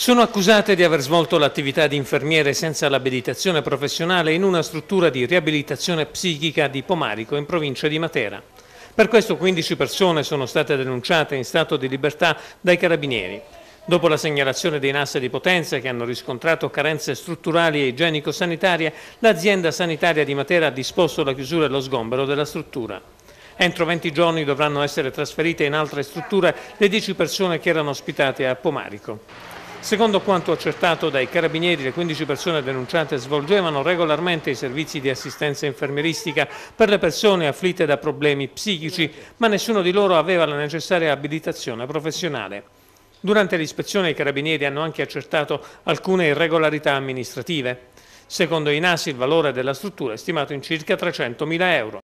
sono accusate di aver svolto l'attività di infermiere senza l'abilitazione professionale in una struttura di riabilitazione psichica di Pomarico in provincia di Matera. Per questo 15 persone sono state denunciate in stato di libertà dai carabinieri. Dopo la segnalazione dei NAS di Potenza che hanno riscontrato carenze strutturali e igienico-sanitarie, l'azienda sanitaria di Matera ha disposto la chiusura e lo sgombero della struttura. Entro 20 giorni dovranno essere trasferite in altre strutture le 10 persone che erano ospitate a Pomarico. Secondo quanto accertato dai carabinieri, le 15 persone denunciate svolgevano regolarmente i servizi di assistenza infermieristica per le persone afflitte da problemi psichici, ma nessuno di loro aveva la necessaria abilitazione professionale. Durante l'ispezione i carabinieri hanno anche accertato alcune irregolarità amministrative. Secondo i NAS il valore della struttura è stimato in circa 300.000 euro.